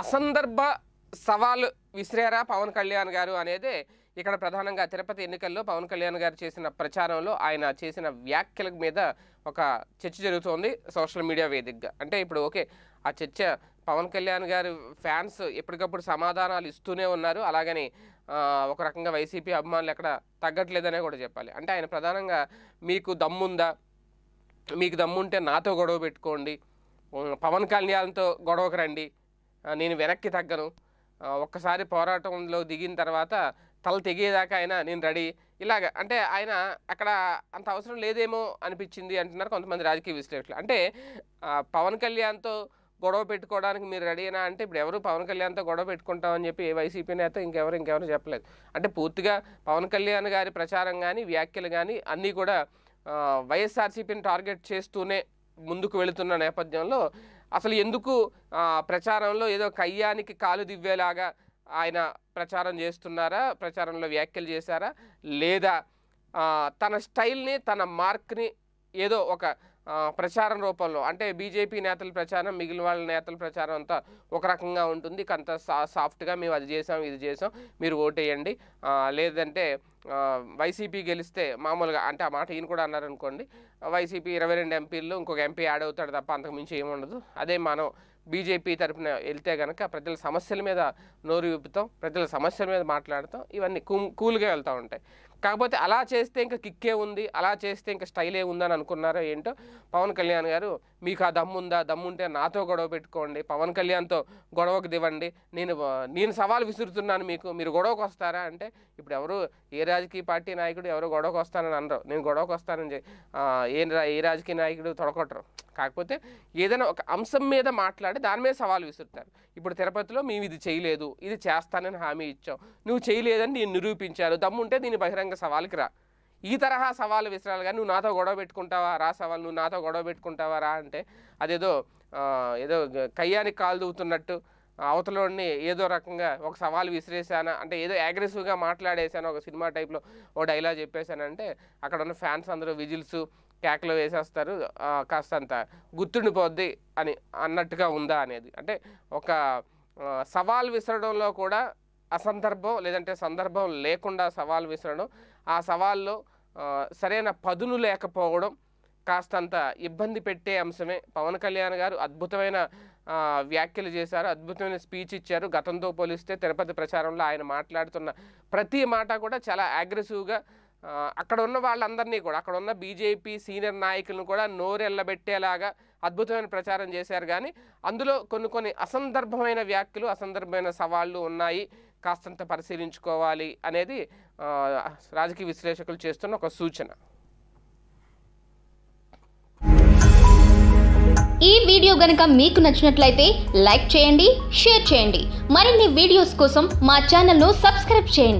అసందర్భ సవాలు విసిరారా పవన్ కళ్యాణ్ గారు అనేది ఇక్కడ ప్రధానంగా తిరుపతి ఎన్నికల్లో పవన్ కళ్యాణ్ గారు చేసిన ప్రచారంలో ఆయన చేసిన వ్యాఖ్యల మీద ఒక చర్చ జరుగుతోంది సోషల్ మీడియా వేదికగా అంటే ఇప్పుడు ఓకే ఆ చర్చ పవన్ కళ్యాణ్ గారు ఫ్యాన్స్ ఎప్పటికప్పుడు సమాధానాలు ఇస్తూనే ఉన్నారు అలాగని ఒక రకంగా వైసీపీ అభిమానులు ఎక్కడ తగ్గట్లేదనే కూడా చెప్పాలి అంటే ఆయన ప్రధానంగా మీకు దమ్ముందా మీకు దమ్ముంటే నాతో గొడవ పెట్టుకోండి పవన్ కళ్యాణ్తో గొడవకు రండి నేను వెనక్కి తగ్గను ఒక్కసారి పోరాటంలో దిగిన తర్వాత తల తెగేదాకా ఆయన నేను రెడీ ఇలాగ అంటే ఆయన అక్కడ అంత అవసరం లేదేమో అనిపించింది అంటున్నారు కొంతమంది రాజకీయ విశ్లేషకులు అంటే పవన్ కళ్యాణ్తో గొడవ పెట్టుకోవడానికి మీరు రెడీనా అంటే ఇప్పుడు ఎవరు పవన్ కళ్యాణ్తో గొడవ పెట్టుకుంటామని చెప్పి ఏ వైసీపీ నేత ఇంకెవరు ఇంకెవరు చెప్పలేదు అంటే పూర్తిగా పవన్ కళ్యాణ్ గారి ప్రచారం కానీ వ్యాఖ్యలు కానీ అన్నీ కూడా వైఎస్ఆర్సీపీని టార్గెట్ చేస్తూనే ముందుకు వెళుతున్న నేపథ్యంలో అసలు ఎందుకు ప్రచారంలో ఏదో కయ్యానికి కాలు దివ్వేలాగా ఆయన ప్రచారం చేస్తున్నారా ప్రచారంలో వ్యాఖ్యలు చేశారా లేదా తన స్టైల్ని తన మార్క్ని ఏదో ఒక ప్రచారం రూపంలో అంటే బీజేపీ నేతల ప్రచారం మిగిలిన వాళ్ళ నేతల ప్రచారం అంతా ఒక రకంగా ఉంటుంది అంత సాఫ్ట్గా మేము అది చేసాం ఇది చేసాం మీరు ఓటేయండి లేదంటే వైసీపీ గెలిస్తే మామూలుగా అంటే ఆ మాట ఈయన కూడా అన్నారనుకోండి వైసీపీ ఇరవై రెండు ఎంపీలు ఇంకొక ఎంపీ యాడ్ అవుతాడు తప్ప అంతకుమించి ఏముండదు అదే మనం బీజేపీ తరఫున వెళ్తే కనుక ప్రజల సమస్యల మీద నోరు విప్పుతాం ప్రజల సమస్యల మీద మాట్లాడతాం ఇవన్నీ కూల్గా వెళ్తూ ఉంటాయి కాకపోతే అలా చేస్తే ఇంకా కిక్కే ఉంది అలా చేస్తే ఇంకా స్టైలే ఉందని అనుకున్నారో ఏంటో పవన్ కళ్యాణ్ గారు మీకు ఆ దమ్ముందా దమ్ముంటే నాతో గొడవ పెట్టుకోండి పవన్ కళ్యాణ్తో గొడవకు దివ్వండి నేను నేను సవాల్ విసురుతున్నాను మీకు మీరు గొడవకు వస్తారా అంటే ఇప్పుడు ఎవరు ఏ రాజకీయ పార్టీ నాయకుడు ఎవరు గొడవకు వస్తానని అనరు నేను గొడవకు వస్తానని ఏ ఏ రాజకీయ నాయకుడు తొడగొట్టరు కాకపోతే ఏదైనా ఒక అంశం మీద మాట్లాడి దాని మీద సవాల్ విసురుతారు ఇప్పుడు తిరుపతిలో మేము ఇది చేయలేదు ఇది చేస్తానని హామీ ఇచ్చాం నువ్వు చేయలేదని నేను నిరూపించాను దమ్ముంటే దీన్ని బహిరంగ బహిరంగ సవాల్కి రా ఈ తరహా సవాలు విసరాలు కానీ నువ్వు నాతో గొడవ పెట్టుకుంటావా రా సవాల్ నువ్వు నాతో గొడవ పెట్టుకుంటావా రా అంటే అదేదో ఏదో కయ్యానికి కాలు దూవుతున్నట్టు అవతలోని ఏదో రకంగా ఒక సవాల్ విసిరేసానా అంటే ఏదో అగ్రెసివ్గా మాట్లాడేసాను ఒక సినిమా టైప్లో ఓ డైలాగ్ చెప్పేశానంటే అక్కడ ఉన్న ఫ్యాన్స్ అందరూ విజిల్స్ క్యాక్లో వేసేస్తారు కాస్తంత గుర్తుండిపోద్ది అని అన్నట్టుగా ఉందా అనేది అంటే ఒక సవాల్ విసరడంలో కూడా అసందర్భం లేదంటే సందర్భం లేకుండా సవాల్ విసరడం ఆ సవాల్లో సరైన పదును లేకపోవడం కాస్తంత ఇబ్బంది పెట్టే అంశమే పవన్ కళ్యాణ్ గారు అద్భుతమైన వ్యాఖ్యలు చేశారు అద్భుతమైన స్పీచ్ ఇచ్చారు గతంతో పోలిస్తే తిరుపతి ప్రచారంలో ఆయన మాట్లాడుతున్న ప్రతి మాట కూడా చాలా అగ్రెసివ్గా అక్కడ ఉన్న వాళ్ళందరినీ కూడా అక్కడ ఉన్న బీజేపీ సీనియర్ నాయకులను కూడా నోరెల్లబెట్టేలాగా అద్భుతమైన ప్రచారం చేశారు కానీ అందులో కొన్ని కొన్ని అసందర్భమైన వ్యాఖ్యలు అసందర్భమైన సవాళ్ళు ఉన్నాయి కాస్తంత పరిశీలించుకోవాలి అనేది రాజకీయ విశ్లేషకులు చేస్తున్న ఒక సూచన ఈ వీడియో గనక మీకు నచ్చినట్లయితే లైక్ చేయండి షేర్ చేయండి మరిన్ని వీడియోస్ కోసం మా ఛానల్ను సబ్స్క్రైబ్ చేయండి